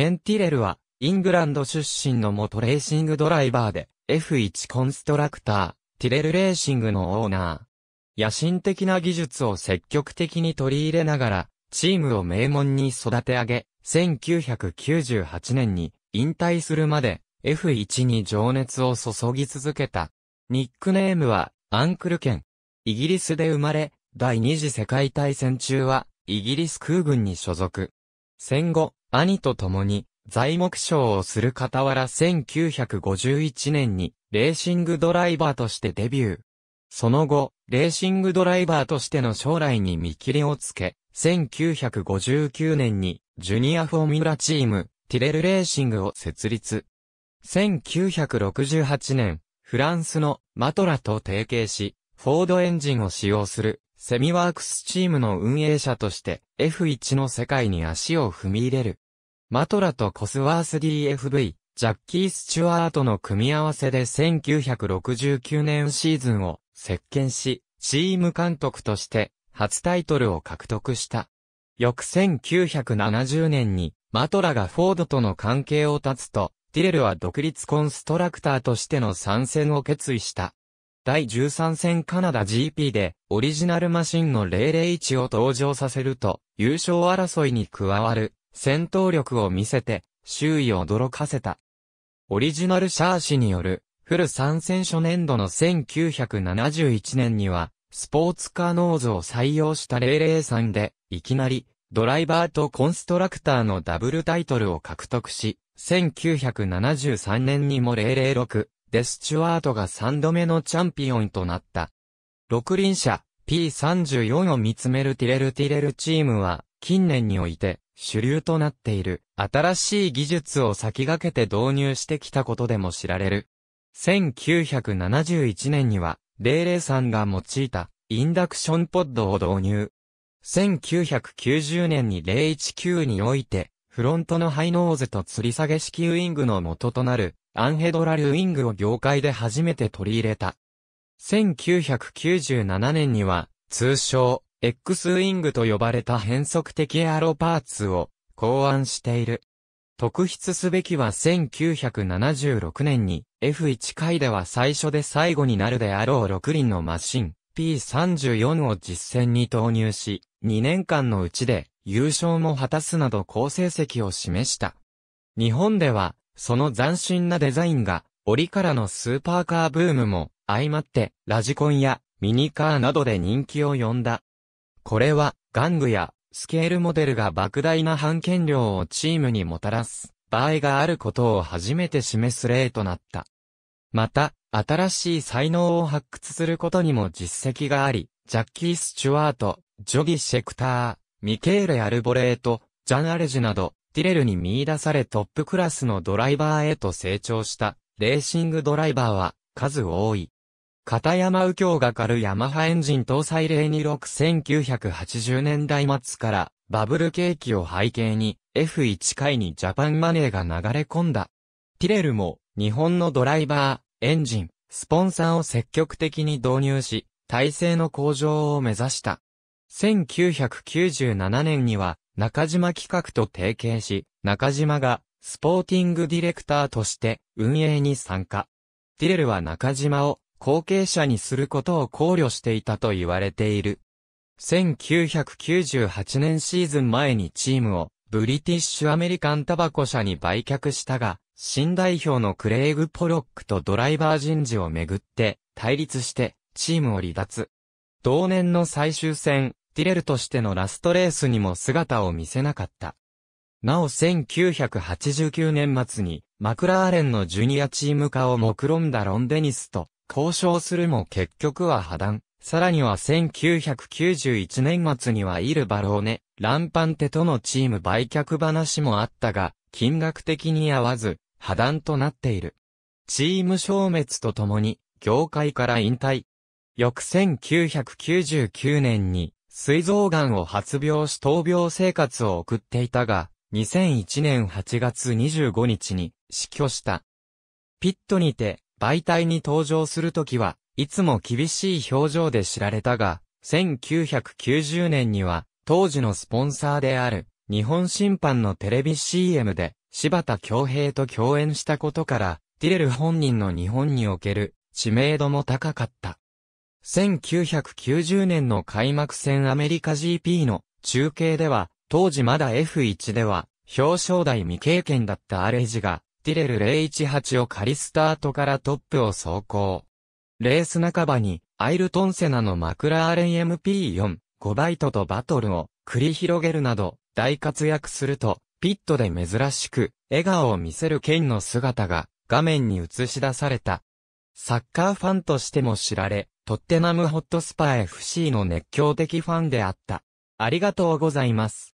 ケン・ティレルは、イングランド出身の元レーシングドライバーで、F1 コンストラクター、ティレルレーシングのオーナー。野心的な技術を積極的に取り入れながら、チームを名門に育て上げ、1998年に引退するまで F1 に情熱を注ぎ続けた。ニックネームはアンクルケン。イギリスで生まれ、第二次世界大戦中はイギリス空軍に所属。戦後、兄と共に、材木賞をする傍ら1951年に、レーシングドライバーとしてデビュー。その後、レーシングドライバーとしての将来に見切りをつけ、1959年に、ジュニアフォーミュラチーム、ティレルレーシングを設立。1968年、フランスのマトラと提携し、フォードエンジンを使用するセミワークスチームの運営者として F1 の世界に足を踏み入れる。マトラとコスワース DFV、ジャッキー・スチュワートの組み合わせで1969年シーズンを席巻し、チーム監督として初タイトルを獲得した。翌1970年にマトラがフォードとの関係を断つと、ティレルは独立コンストラクターとしての参戦を決意した。第13戦カナダ GP でオリジナルマシンの001を登場させると、優勝争いに加わる、戦闘力を見せて、周囲を驚かせた。オリジナルシャー氏による、フル参戦初年度の1971年には、スポーツカーノーズを採用した003で、いきなり、ドライバーとコンストラクターのダブルタイトルを獲得し、1973年にも006、デスチュワートが3度目のチャンピオンとなった。六輪車 P34 を見つめるティレルティレルチームは、近年において主流となっている新しい技術を先駆けて導入してきたことでも知られる。1971年には、イさんが用いたインダクションポッドを導入。1990年に019において、フロントのハイノーゼと吊り下げ式ウィングの元となるアンヘドラルウィングを業界で初めて取り入れた。1997年には、通称、X ウィングと呼ばれた変則的エアロパーツを考案している。特筆すべきは1976年に F1 回では最初で最後になるであろう6輪のマシン P34 を実戦に投入し、2年間のうちで優勝も果たすなど好成績を示した。日本では、その斬新なデザインが、折からのスーパーカーブームも相まって、ラジコンやミニカーなどで人気を呼んだ。これは、玩具やスケールモデルが莫大な版権量をチームにもたらす場合があることを初めて示す例となった。また、新しい才能を発掘することにも実績があり、ジャッキー・スチュワート、ジョギ・シェクター、ミケーレ・アルボレート、ジャン・アレジなど、ティレルに見出されトップクラスのドライバーへと成長した、レーシングドライバーは数多い。片山右京が狩るヤマハエンジン搭載026 1980年代末からバブル景気を背景に F1 回にジャパンマネーが流れ込んだ。ティレルも日本のドライバー、エンジン、スポンサーを積極的に導入し、体制の向上を目指した。1997年には中島企画と提携し、中島がスポーティングディレクターとして運営に参加。ティレルは中島を後継者にすることを考慮していたと言われている。1998年シーズン前にチームをブリティッシュアメリカンタバコ社に売却したが、新代表のクレイグ・ポロックとドライバー人事をめぐって対立してチームを離脱。同年の最終戦、ティレルとしてのラストレースにも姿を見せなかった。なお1989年末にマクラーレンのジュニアチーム化を目論んだロン・デニスと交渉するも結局は破談。さらには1991年末にはイルバローネ、ランパンテとのチーム売却話もあったが、金額的に合わず、破談となっている。チーム消滅とともに、業界から引退。翌1999年に、膵臓癌を発病し闘病生活を送っていたが、2001年8月25日に死去した。ピットにて媒体に登場するときは、いつも厳しい表情で知られたが、1990年には、当時のスポンサーである、日本審判のテレビ CM で、柴田恭平と共演したことから、ディレル本人の日本における知名度も高かった。1990年の開幕戦アメリカ GP の中継では、当時まだ F1 では、表彰台未経験だったアレジが、ティレル018を仮スタートからトップを走行。レース半ばに、アイルトンセナのマクラーレン MP4、5バイトとバトルを繰り広げるなど、大活躍すると、ピットで珍しく、笑顔を見せるケインの姿が、画面に映し出された。サッカーファンとしても知られ、トッテナムホットスパ FC の熱狂的ファンであった。ありがとうございます。